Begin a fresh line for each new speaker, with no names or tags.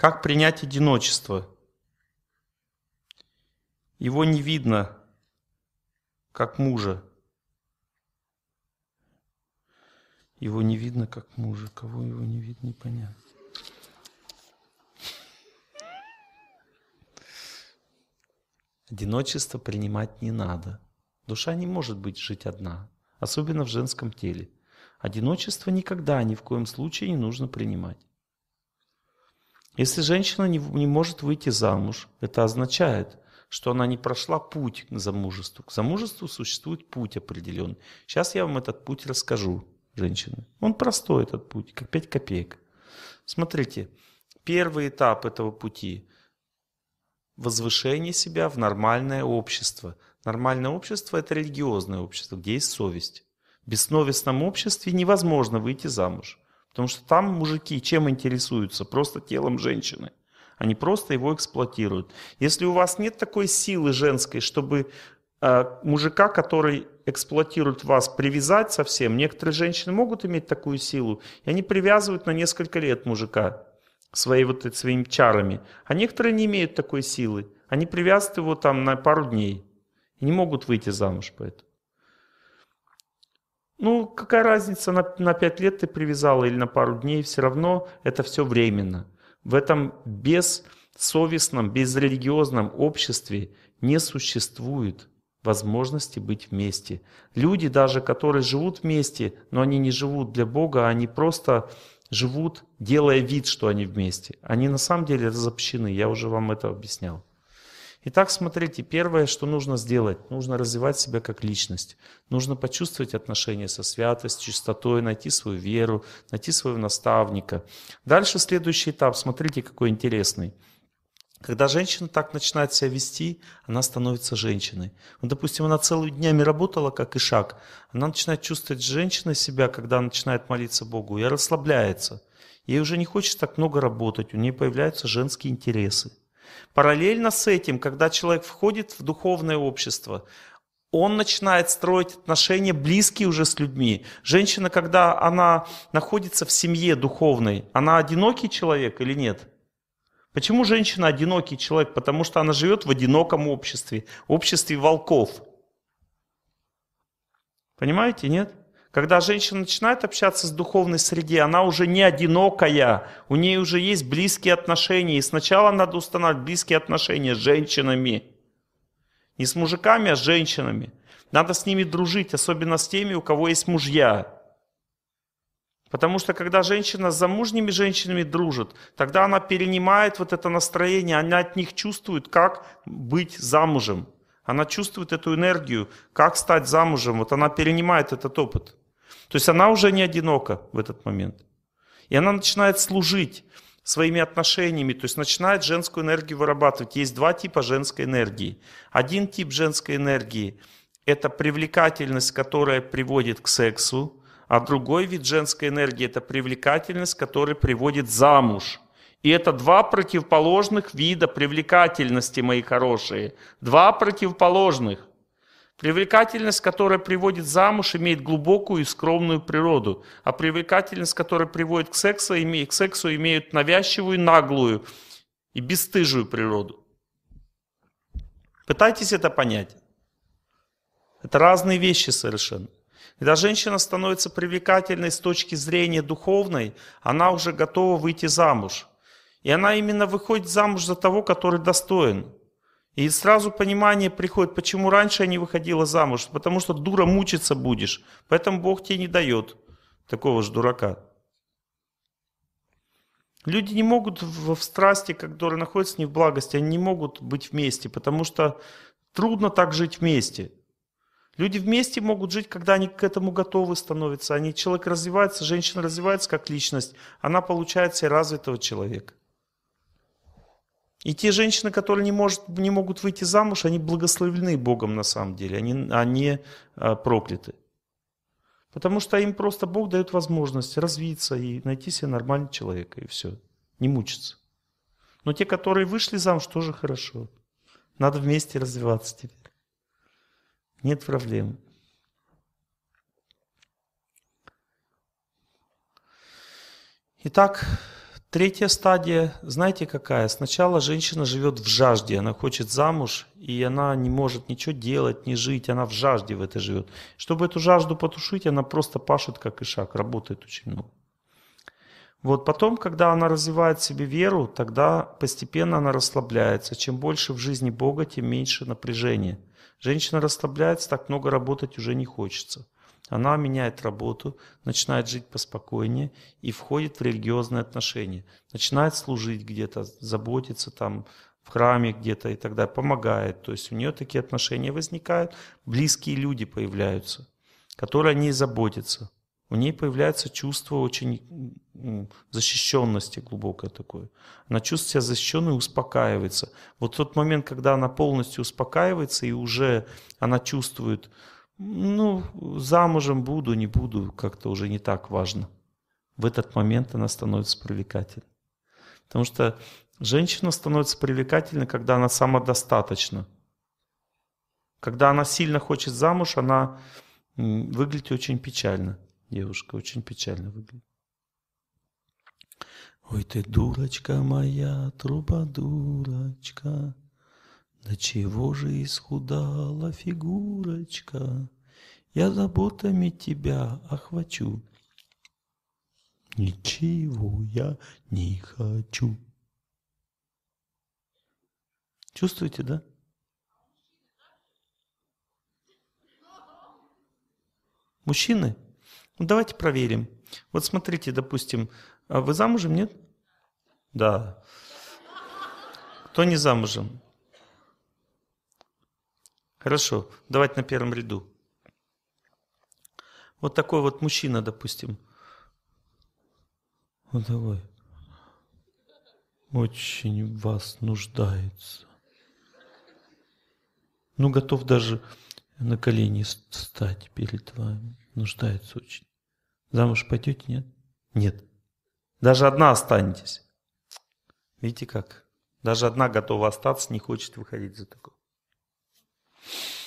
Как принять одиночество? Его не видно, как мужа. Его не видно, как мужа. Кого его не видно, непонятно. Одиночество принимать не надо. Душа не может быть жить одна, особенно в женском теле. Одиночество никогда ни в коем случае не нужно принимать. Если женщина не, не может выйти замуж, это означает, что она не прошла путь к замужеству. К замужеству существует путь определенный. Сейчас я вам этот путь расскажу, женщины. Он простой, этот путь, как 5 копеек. Смотрите, первый этап этого пути – возвышение себя в нормальное общество. Нормальное общество – это религиозное общество, где есть совесть. В бессовестном обществе невозможно выйти замуж. Потому что там мужики чем интересуются? Просто телом женщины. Они просто его эксплуатируют. Если у вас нет такой силы женской, чтобы э, мужика, который эксплуатирует вас, привязать совсем, некоторые женщины могут иметь такую силу, и они привязывают на несколько лет мужика своей вот этой, своими чарами. А некоторые не имеют такой силы. Они привязывают его там на пару дней и не могут выйти замуж поэтому. Ну, какая разница, на, на 5 лет ты привязал или на пару дней, все равно это все временно. В этом бессовестном, безрелигиозном обществе не существует возможности быть вместе. Люди даже, которые живут вместе, но они не живут для Бога, а они просто живут, делая вид, что они вместе. Они на самом деле запрещены я уже вам это объяснял. Итак, смотрите, первое, что нужно сделать, нужно развивать себя как личность. Нужно почувствовать отношения со святостью, чистотой, найти свою веру, найти своего наставника. Дальше следующий этап, смотрите, какой интересный. Когда женщина так начинает себя вести, она становится женщиной. Ну, допустим, она целыми днями работала, как Ишак. Она начинает чувствовать женщиной себя, когда начинает молиться Богу, и расслабляется. Ей уже не хочется так много работать, у нее появляются женские интересы. Параллельно с этим, когда человек входит в духовное общество, он начинает строить отношения близкие уже с людьми. Женщина, когда она находится в семье духовной, она одинокий человек или нет? Почему женщина одинокий человек? Потому что она живет в одиноком обществе, обществе волков. Понимаете, нет? Когда женщина начинает общаться с духовной среде, она уже не одинокая, у нее уже есть близкие отношения. И сначала надо устанавливать близкие отношения с женщинами. Не с мужиками, а с женщинами. Надо с ними дружить, особенно с теми, у кого есть мужья. Потому что когда женщина с замужними женщинами дружит, тогда она перенимает вот это настроение, она от них чувствует, как быть замужем. Она чувствует эту энергию, как стать замужем. Вот она перенимает этот опыт. То есть она уже не одинока в этот момент. И она начинает служить своими отношениями, то есть начинает женскую энергию вырабатывать. Есть два типа женской энергии. Один тип женской энергии – это привлекательность, которая приводит к сексу, а другой вид женской энергии – это привлекательность, которая приводит замуж. И это два противоположных вида привлекательности, мои хорошие. Два противоположных. Привлекательность, которая приводит замуж, имеет глубокую и скромную природу, а привлекательность, которая приводит к сексу, имеет, к сексу имеет навязчивую, наглую и бесстыжую природу. Пытайтесь это понять. Это разные вещи совершенно. Когда женщина становится привлекательной с точки зрения духовной, она уже готова выйти замуж. И она именно выходит замуж за того, который достоин – и сразу понимание приходит, почему раньше я не выходила замуж. Потому что дура мучиться будешь. Поэтому Бог тебе не дает такого же дурака. Люди не могут в, в страсти, которые находятся не в благости, они не могут быть вместе, потому что трудно так жить вместе. Люди вместе могут жить, когда они к этому готовы становятся. Они, человек развивается, женщина развивается как личность, она получается и развитого человека. И те женщины, которые не, может, не могут выйти замуж, они благословлены Богом на самом деле, они, они а а, прокляты. Потому что им просто Бог дает возможность развиться и найти себе нормального человека, и все. Не мучиться. Но те, которые вышли замуж, тоже хорошо. Надо вместе развиваться теперь. Нет проблем. Итак, Третья стадия, знаете какая? Сначала женщина живет в жажде, она хочет замуж, и она не может ничего делать, не жить, она в жажде в этой живет. Чтобы эту жажду потушить, она просто пашет как ишак, работает очень много. Вот потом, когда она развивает в себе веру, тогда постепенно она расслабляется. Чем больше в жизни Бога, тем меньше напряжения. Женщина расслабляется, так много работать уже не хочется. Она меняет работу, начинает жить поспокойнее и входит в религиозные отношения. Начинает служить где-то, заботиться там, в храме где-то и так далее, помогает. То есть у нее такие отношения возникают, близкие люди появляются, которые о ней заботятся. У ней появляется чувство очень защищенности глубокое такое. Она чувствует себя защищенной и успокаивается. Вот тот момент, когда она полностью успокаивается и уже она чувствует, ну, замужем буду, не буду, как-то уже не так важно. В этот момент она становится привлекательной. Потому что женщина становится привлекательной, когда она самодостаточна. Когда она сильно хочет замуж, она выглядит очень печально. Девушка очень печально выглядит. Ой, ты дурочка моя, труба дурочка. Да чего же исхудала фигурочка, Я заботами тебя охвачу. Ничего я не хочу. Чувствуете, да? Мужчины? Ну, давайте проверим. Вот смотрите, допустим, а вы замужем, нет? Да. Кто не замужем? Хорошо, давайте на первом ряду. Вот такой вот мужчина, допустим. Вот такой. Очень вас нуждается. Ну, готов даже на колени стать перед вами. Нуждается очень. Замуж пойдете, нет? Нет. Даже одна останетесь. Видите как? Даже одна готова остаться, не хочет выходить за такого. you